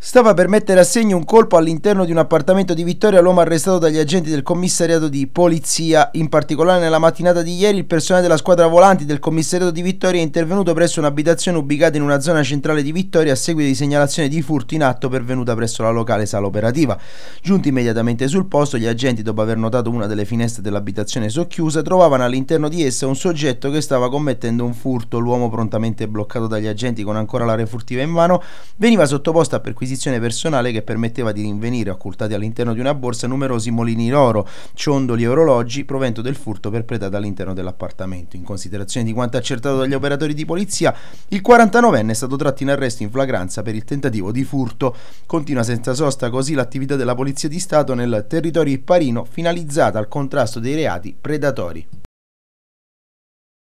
Stava per mettere a segno un colpo all'interno di un appartamento di Vittoria, l'uomo arrestato dagli agenti del commissariato di polizia. In particolare nella mattinata di ieri il personale della squadra volanti del commissariato di Vittoria è intervenuto presso un'abitazione ubicata in una zona centrale di Vittoria a seguito di segnalazione di furto in atto pervenuta presso la locale sala operativa. Giunti immediatamente sul posto, gli agenti, dopo aver notato una delle finestre dell'abitazione socchiusa, trovavano all'interno di essa un soggetto che stava commettendo un furto. L'uomo prontamente bloccato dagli agenti con ancora la refurtiva in mano veniva sottoposto a perquisizione acquisizione personale che permetteva di rinvenire, occultati all'interno di una borsa, numerosi molini d'oro, ciondoli e orologi, provento del furto perpetrato all'interno dell'appartamento. In considerazione di quanto accertato dagli operatori di polizia, il 49enne è stato tratto in arresto in flagranza per il tentativo di furto. Continua senza sosta così l'attività della Polizia di Stato nel territorio ipparino finalizzata al contrasto dei reati predatori.